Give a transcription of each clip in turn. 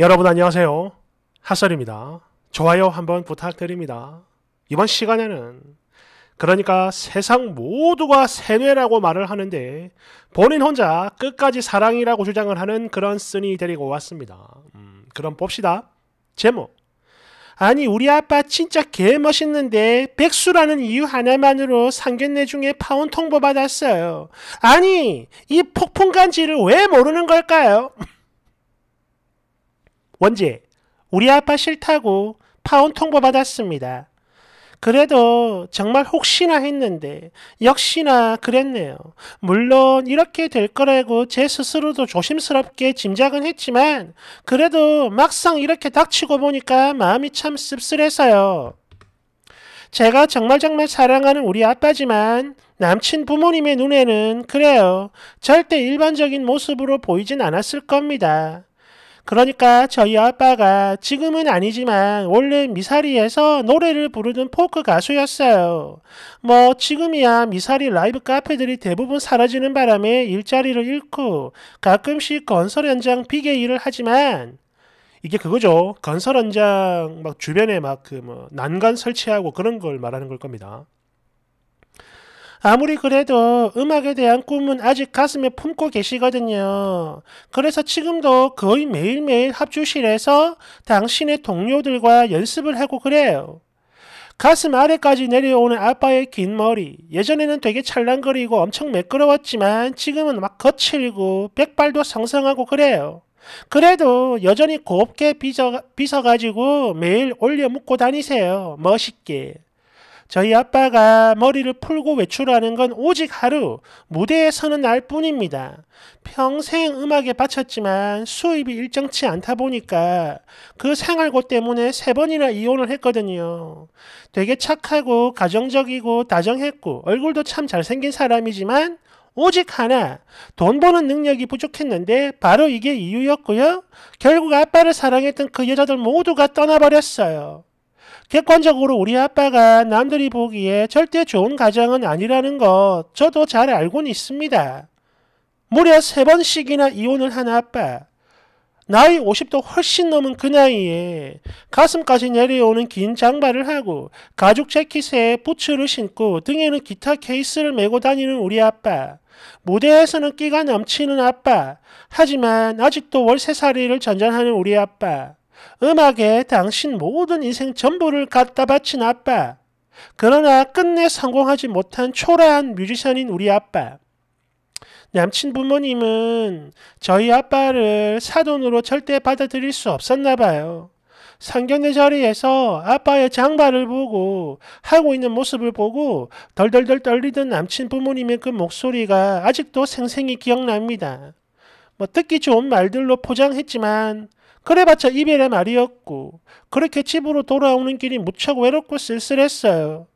여러분 안녕하세요. 핫설입니다. 좋아요 한번 부탁드립니다. 이번 시간에는 그러니까 세상 모두가 세뇌라고 말을 하는데 본인 혼자 끝까지 사랑이라고 주장을 하는 그런 쓴이 데리고 왔습니다. 음, 그럼 봅시다. 제목 아니 우리 아빠 진짜 개멋있는데 백수라는 이유 하나만으로 상견례 중에 파혼 통보 받았어요. 아니 이 폭풍간지를 왜 모르는 걸까요? 원지, 우리 아빠 싫다고 파혼 통보받았습니다. 그래도 정말 혹시나 했는데 역시나 그랬네요. 물론 이렇게 될 거라고 제 스스로도 조심스럽게 짐작은 했지만 그래도 막상 이렇게 닥치고 보니까 마음이 참 씁쓸해서요. 제가 정말 정말 사랑하는 우리 아빠지만 남친 부모님의 눈에는 그래요. 절대 일반적인 모습으로 보이진 않았을 겁니다. 그러니까 저희 아빠가 지금은 아니지만 원래 미사리에서 노래를 부르는 포크 가수였어요. 뭐 지금이야 미사리 라이브 카페들이 대부분 사라지는 바람에 일자리를 잃고 가끔씩 건설 현장 비계 일을 하지만 이게 그거죠. 건설 현장 막 주변에 막 그 뭐 난간 설치하고 그런 걸 말하는 걸 겁니다. 아무리 그래도 음악에 대한 꿈은 아직 가슴에 품고 계시거든요. 그래서 지금도 거의 매일매일 합주실에서 당신의 동료들과 연습을 하고 그래요. 가슴 아래까지 내려오는 아빠의 긴 머리. 예전에는 되게 찰랑거리고 엄청 매끄러웠지만 지금은 막 거칠고 백발도 성성하고 그래요. 그래도 여전히 곱게 빗어, 가지고 매일 올려 묶고 다니세요. 멋있게. 저희 아빠가 머리를 풀고 외출하는 건 오직 하루 무대에 서는 날 뿐입니다. 평생 음악에 바쳤지만 수입이 일정치 않다 보니까 그 생활고 때문에 세 번이나 이혼을 했거든요. 되게 착하고 가정적이고 다정했고 얼굴도 참 잘생긴 사람이지만 오직 하나 돈 버는 능력이 부족했는데 바로 이게 이유였고요. 결국 아빠를 사랑했던 그 여자들 모두가 떠나버렸어요. 객관적으로 우리 아빠가 남들이 보기에 절대 좋은 가정은 아니라는 거 저도 잘 알고는 있습니다. 무려 세 번씩이나 이혼을 한 아빠. 나이 50도 훨씬 넘은 그 나이에 가슴까지 내려오는 긴 장발을 하고 가죽 재킷에 부츠를 신고 등에는 기타 케이스를 메고 다니는 우리 아빠. 무대에서는 끼가 넘치는 아빠. 하지만 아직도 월세살이를 전전하는 우리 아빠. 음악에 당신 모든 인생 전부를 갖다 바친 아빠. 그러나 끝내 성공하지 못한 초라한 뮤지션인 우리 아빠. 남친 부모님은 저희 아빠를 사돈으로 절대 받아들일 수 없었나 봐요. 상견례 자리에서 아빠의 장발을 보고 하고 있는 모습을 보고 덜덜덜 떨리던 남친 부모님의 그 목소리가 아직도 생생히 기억납니다. 뭐 듣기 좋은 말들로 포장했지만 그래봤자 이별의 말이었고 그렇게 집으로 돌아오는 길이 무척 외롭고 쓸쓸했어요.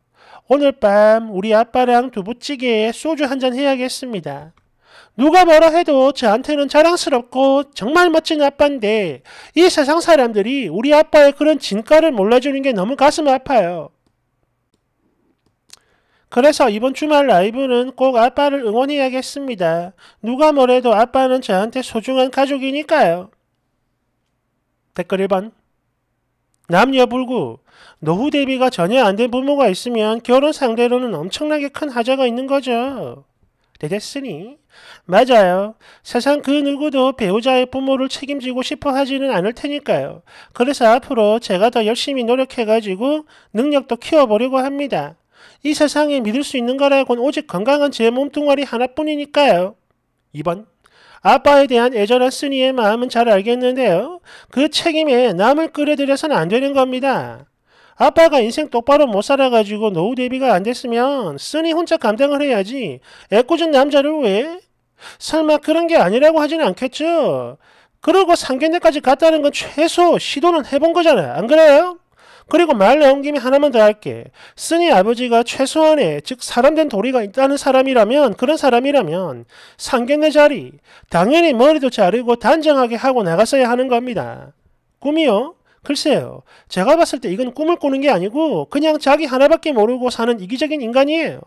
오늘 밤 우리 아빠랑 두부찌개에 소주 한잔 해야겠습니다. 누가 뭐라 해도 저한테는 자랑스럽고 정말 멋진 아빠인데 이 세상 사람들이 우리 아빠의 그런 진가를 몰라주는 게 너무 가슴 아파요. 그래서 이번 주말 라이브는 꼭 아빠를 응원해야겠습니다. 누가 뭐래도 아빠는 저한테 소중한 가족이니까요. 댓글 1번 남녀 불구 노후 대비가 전혀 안 된 부모가 있으면 결혼 상대로는 엄청나게 큰 하자가 있는 거죠. 되겠으니 맞아요. 세상 그 누구도 배우자의 부모를 책임지고 싶어 하지는 않을 테니까요. 그래서 앞으로 제가 더 열심히 노력해가지고 능력도 키워보려고 합니다. 이 세상에 믿을 수 있는 거라곤 오직 건강한 제 몸뚱아리 하나뿐이니까요. 2번 아빠에 대한 애절한 쓰니의 마음은 잘 알겠는데요. 그 책임에 남을 끌어들여서는 안 되는 겁니다. 아빠가 인생 똑바로 못 살아가지고 노후 대비가 안 됐으면 쓰니 혼자 감당을 해야지. 애꿎은 남자를 왜? 설마 그런 게 아니라고 하진 않겠죠? 그러고 상견례까지 갔다는 건 최소 시도는 해본 거잖아. 요안 그래요? 그리고 말 나온 김에 하나만 더 할게. 스니 아버지가 최소한의 즉 사람된 도리가 있다는 사람이라면 그런 사람이라면 상견례 자리 당연히 머리도 자르고 단정하게 하고 나갔어야 하는 겁니다. 꿈이요? 글쎄요. 제가 봤을 때 이건 꿈을 꾸는 게 아니고 그냥 자기 하나밖에 모르고 사는 이기적인 인간이에요.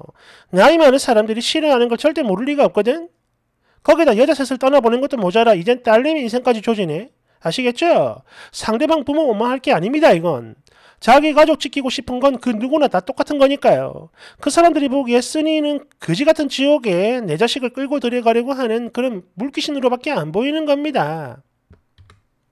나이 많은 사람들이 싫어하는 걸 절대 모를 리가 없거든. 거기다 여자 셋을 떠나보낸 것도 모자라 이젠 딸내미 인생까지 조지네. 아시겠죠? 상대방 부모 원망할 게 아닙니다, 이건. 자기 가족 지키고 싶은 건 그 누구나 다 똑같은 거니까요. 그 사람들이 보기에 쓰니는 그지 같은 지옥에 내 자식을 끌고 들여가려고 하는 그런 물귀신으로밖에 안 보이는 겁니다.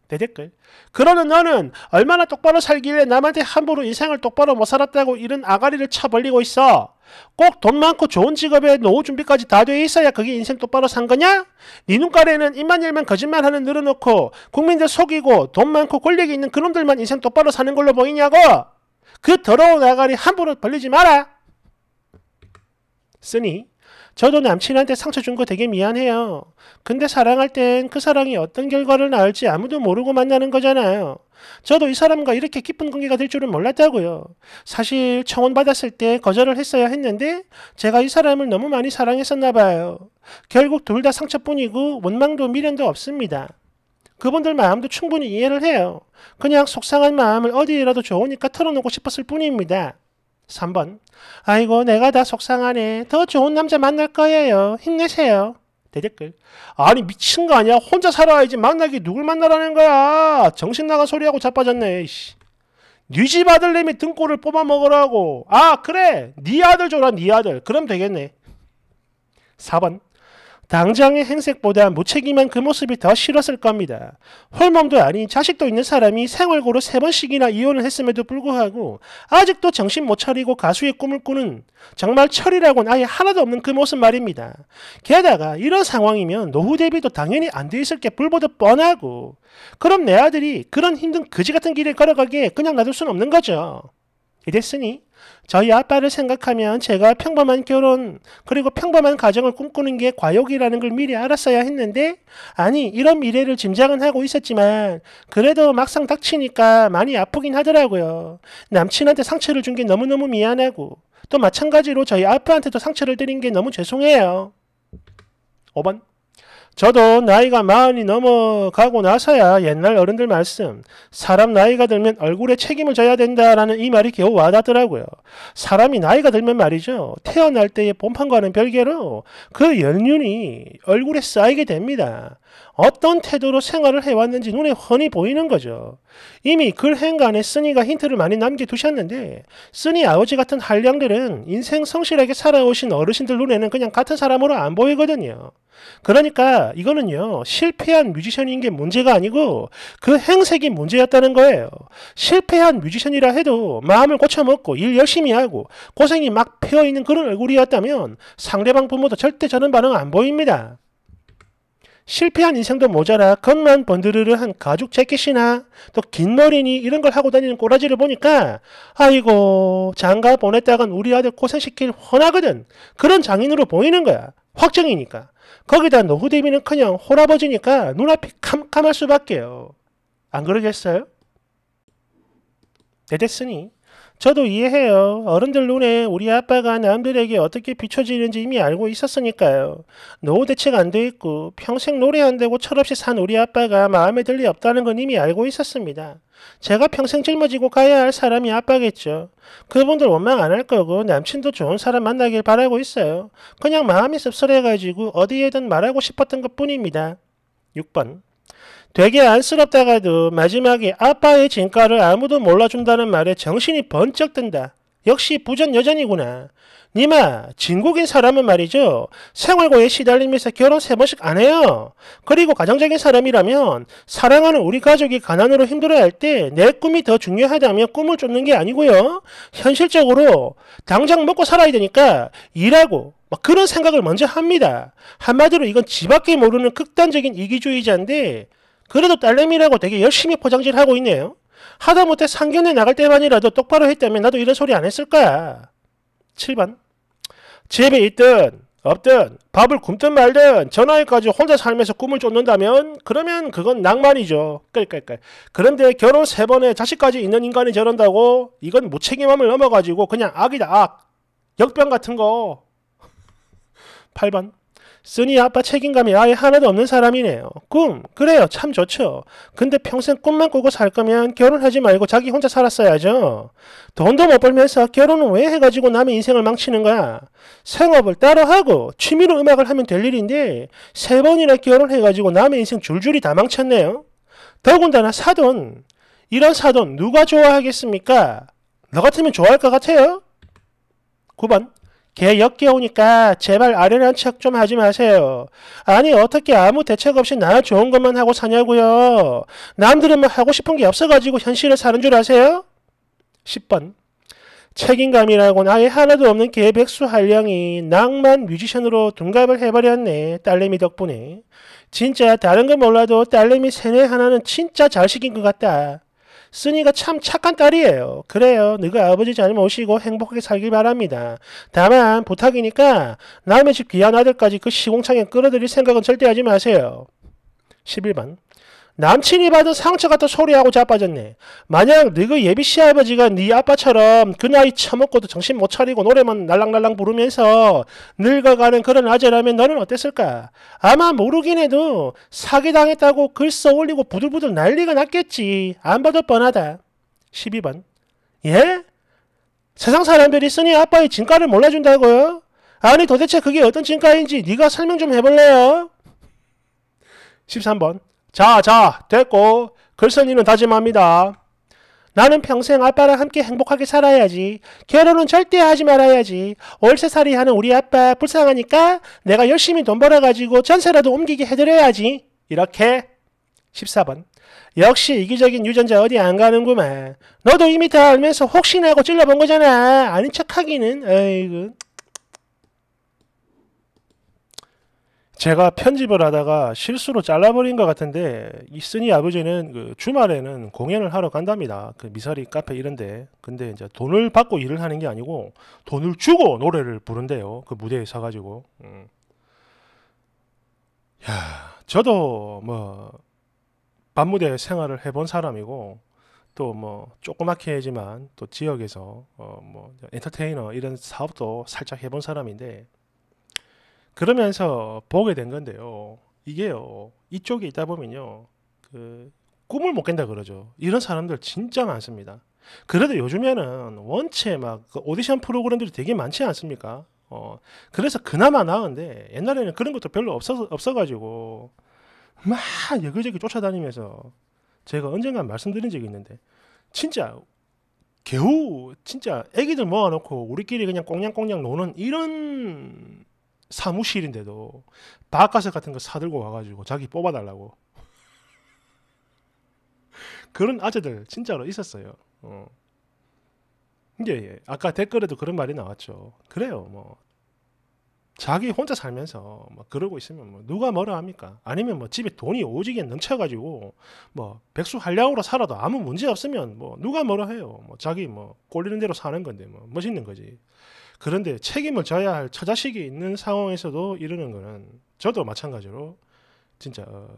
대댓글. 그러는 너는 얼마나 똑바로 살길래 남한테 함부로 인생을 똑바로 못 살았다고 이런 아가리를 쳐벌리고 있어. 꼭 돈 많고 좋은 직업에 노후 준비까지 다 돼 있어야 그게 인생 똑바로 산 거냐? 네 눈가에는 입만 열면 거짓말하는 늘어놓고 국민들 속이고 돈 많고 권력이 있는 그놈들만 인생 똑바로 사는 걸로 보이냐고? 그 더러운 아가리 함부로 벌리지 마라. 쓰니 저도 남친한테 상처 준 거 되게 미안해요. 근데 사랑할 땐 그 사랑이 어떤 결과를 낳을지 아무도 모르고 만나는 거잖아요. 저도 이 사람과 이렇게 깊은 관계가 될 줄은 몰랐다고요. 사실 청혼 받았을 때 거절을 했어야 했는데 제가 이 사람을 너무 많이 사랑했었나 봐요. 결국 둘 다 상처뿐이고 원망도 미련도 없습니다. 그분들 마음도 충분히 이해를 해요. 그냥 속상한 마음을 어디라도 좋으니까 털어놓고 싶었을 뿐입니다. 3번 아이고 내가 다 속상하네. 더 좋은 남자 만날 거예요. 힘내세요. 대댓글 아니 미친 거 아니야? 혼자 살아야지 만나기 누굴 만나라는 거야. 정신 나간 소리하고 자빠졌네. 씨. 니집 네 아들내미 등골을 뽑아 먹으라고. 아 그래 네 아들 줘라 네 아들. 그럼 되겠네. 4번 당장의 행색보다 무책임한 그 모습이 더 싫었을 겁니다. 홀몸도 아닌 자식도 있는 사람이 생활고로 세 번씩이나 이혼을 했음에도 불구하고 아직도 정신 못 차리고 가수의 꿈을 꾸는 정말 철이라고는 아예 하나도 없는 그 모습 말입니다. 게다가 이런 상황이면 노후 대비도 당연히 안돼 있을 게 불보듯 뻔하고 그럼 내 아들이 그런 힘든 그지 같은 길을 걸어가게 그냥 놔둘 수 없는 거죠. 이랬으니 저희 아빠를 생각하면 제가 평범한 결혼 그리고 평범한 가정을 꿈꾸는 게 과욕이라는 걸 미리 알았어야 했는데 아니 이런 미래를 짐작은 하고 있었지만 그래도 막상 닥치니까 많이 아프긴 하더라고요. 남친한테 상처를 준 게 너무너무 미안하고 또 마찬가지로 저희 아빠한테도 상처를 드린 게 너무 죄송해요. 5번 저도 나이가 마흔이 넘어가고 나서야 옛날 어른들 말씀 사람 나이가 들면 얼굴에 책임을 져야 된다라는 이 말이 겨우 와닿더라고요. 사람이 나이가 들면 말이죠. 태어날 때의 본판과는 별개로 그 연륜이 얼굴에 쌓이게 됩니다. 어떤 태도로 생활을 해왔는지 눈에 훤히 보이는 거죠. 이미 글 행간에 쓰니가 힌트를 많이 남겨두셨는데 쓰니 아버지 같은 한량들은 인생 성실하게 살아오신 어르신들 눈에는 그냥 같은 사람으로 안 보이거든요. 그러니까 이거는요 실패한 뮤지션인 게 문제가 아니고 그 행색이 문제였다는 거예요. 실패한 뮤지션이라 해도 마음을 고쳐먹고 일 열심히 하고 고생이 막피어있는 그런 얼굴이었다면 상대방 부모도 절대 저는 반응 안 보입니다. 실패한 인생도 모자라 겉만 번드르르한 가죽 재킷이나 또 긴 머리니 이런 걸 하고 다니는 꼬라지를 보니까 아이고 장가 보냈다간 우리 아들 고생시킬 훤하거든 그런 장인으로 보이는 거야 확정이니까 거기다 노후 대비는커녕 홀아버지니까 눈앞이 캄캄할 수밖에요 안 그러겠어요? 네 됐으니 저도 이해해요. 어른들 눈에 우리 아빠가 남들에게 어떻게 비춰지는지 이미 알고 있었으니까요. 노후 대책 안 돼 있고 평생 노래 안 되고 철없이 산 우리 아빠가 마음에 들리 없다는 건 이미 알고 있었습니다. 제가 평생 짊어지고 가야 할 사람이 아빠겠죠. 그분들 원망 안 할 거고 남친도 좋은 사람 만나길 바라고 있어요. 그냥 마음이 씁쓸해가지고 어디에든 말하고 싶었던 것 뿐입니다. 6번 되게 안쓰럽다가도 마지막에 아빠의 진가를 아무도 몰라준다는 말에 정신이 번쩍 든다. 역시 부전 여전이구나. 니마, 진국인 사람은 말이죠. 생활고에 시달리면서 결혼 세 번씩 안 해요. 그리고 가정적인 사람이라면 사랑하는 우리 가족이 가난으로 힘들어할 때 내 꿈이 더 중요하다며 꿈을 쫓는 게 아니고요. 현실적으로 당장 먹고 살아야 되니까 일하고 막 그런 생각을 먼저 합니다. 한마디로 이건 지밖에 모르는 극단적인 이기주의자인데 그래도 딸내미라고 되게 열심히 포장질 하고 있네요. 하다못해 상견례 나갈 때만이라도 똑바로 했다면 나도 이런 소리 안 했을 거야. 7번 집에 있든 없든 밥을 굶든 말든 전화기까지 혼자 살면서 꿈을 쫓는다면 그러면 그건 낭만이죠. 그러니 그런데 결혼 세 번에 자식까지 있는 인간이 저런다고 이건 무책임함을 넘어가지고 그냥 악이다 악. 아, 역병 같은 거. 8번 쓰니 아빠 책임감이 아예 하나도 없는 사람이네요. 꿈, 그래요. 참 좋죠. 근데 평생 꿈만 꾸고 살 거면 결혼하지 말고 자기 혼자 살았어야죠. 돈도 못 벌면서 결혼은 왜 해가지고 남의 인생을 망치는 거야. 생업을 따로 하고 취미로 음악을 하면 될 일인데 세 번이나 결혼해가지고 남의 인생 줄줄이 다 망쳤네요. 더군다나 사돈. 이런 사돈 누가 좋아하겠습니까? 너 같으면 좋아할 것 같아요? 9번 개역겨오니까 제발 아련한 척 좀 하지 마세요. 아니 어떻게 아무 대책 없이 나 좋은 것만 하고 사냐고요. 남들은 뭐 하고 싶은 게 없어가지고 현실을 사는 줄 아세요? 10번 책임감이라고 아예 하나도 없는 개백수 한량이 낭만 뮤지션으로 둔갑을 해버렸네. 딸내미 덕분에. 진짜 다른 건 몰라도 딸내미 세뇌 하나는 진짜 잘 시킨 것 같다. 쓰니가 참 착한 딸이에요. 그래요. 너가 아버지 잘 모시고 행복하게 살길 바랍니다. 다만 부탁이니까 남의 집 귀한 아들까지 그 시공창에 끌어들일 생각은 절대 하지 마세요. 11번 남친이 받은 상처 가은 소리하고 자빠졌네. 만약 너희 예비 시아버지가 네 아빠처럼 그 나이 처먹고도 정신 못 차리고 노래만 날랑날랑 부르면서 늙어가는 그런 아재라면 너는 어땠을까? 아마 모르긴 해도 사기당했다고 글 써 올리고 부들부들 난리가 났겠지. 안 받을 뻔하다. 12번. 예? 세상 사람들이 있으니 아빠의 진가를 몰라준다고요? 아니 도대체 그게 어떤 진가인지 네가 설명 좀 해볼래요? 13번. 자, 자, 됐고 글쓴이는 다짐합니다. 나는 평생 아빠랑 함께 행복하게 살아야지. 결혼은 절대 하지 말아야지. 월세살이 하는 우리 아빠 불쌍하니까 내가 열심히 돈 벌어가지고 전세라도 옮기게 해드려야지. 이렇게 14번 역시 이기적인 유전자 어디 안 가는구만. 너도 이미 다 알면서 혹시나 하고 찔러본 거잖아. 아닌 척하기는. 아이고. 제가 편집을 하다가 실수로 잘라버린 것 같은데 이순이 아버지는 그 주말에는 공연을 하러 간답니다. 그 미사리 카페 이런데 근데 이제 돈을 받고 일을 하는 게 아니고 돈을 주고 노래를 부른대요. 그 무대에 서가지고. 음. 야, 저도 뭐 밤무대 생활을 해본 사람이고 또 뭐 조그맣게 하지만 또 지역에서 어뭐 엔터테이너 이런 사업도 살짝 해본 사람인데 그러면서 보게 된 건데요. 이게요. 이쪽에 있다 보면요. 그 꿈을 못 깬다 그러죠. 이런 사람들 진짜 많습니다. 그래도 요즘에는 원체 막그 오디션 프로그램들이 되게 많지 않습니까? 어, 그래서 그나마 나은데 옛날에는 그런 것도 별로 없어, 서 없어가지고 막 여기저기 쫓아다니면서 제가 언젠가 말씀드린 적이 있는데 진짜 겨우 진짜 애기들 모아놓고 우리끼리 그냥 꽁냥꽁냥 노는 이런 사무실인데도 바가스 같은 거 사들고 와가지고 자기 뽑아달라고 그런 아재들 진짜로 있었어요. 어. 예, 예. 아까 댓글에도 그런 말이 나왔죠. 그래요, 뭐 자기 혼자 살면서 뭐 그러고 있으면 뭐 누가 뭐라 합니까? 아니면 뭐 집에 돈이 오지게 넘쳐가지고 뭐 백수 한량으로 살아도 아무 문제 없으면 뭐 누가 뭐라 해요? 뭐 자기 뭐 꼴리는 대로 사는 건데 뭐 멋있는 거지. 그런데 책임을 져야 할 처자식이 있는 상황에서도 이러는 거는 저도 마찬가지로 진짜 어,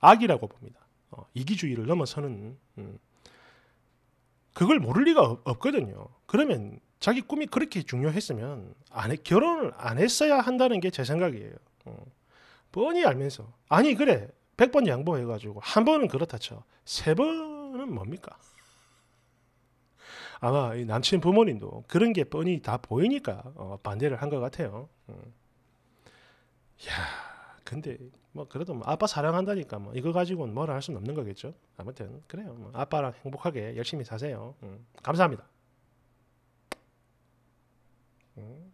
악이라고 봅니다. 어, 이기주의를 넘어서는 음. 그걸 모를 리가 없, 거든요 그러면 자기 꿈이 그렇게 중요했으면 안 해, 결혼을 안 했어야 한다는 게 제 생각이에요. 어. 뻔히 알면서 아니 그래 100번 양보해가지고 한 번은 그렇다 쳐. 세 번은 뭡니까? 아마 남친 부모님도 그런 게 뻔히 다 보이니까 어, 반대를 한 것 같아요. 음. 야, 근데 뭐 그래도 뭐 아빠 사랑한다니까 뭐 이거 가지고는 뭐라 할 수는 없는 거겠죠. 아무튼 그래요. 뭐 아빠랑 행복하게 열심히 사세요. 음. 감사합니다. 음.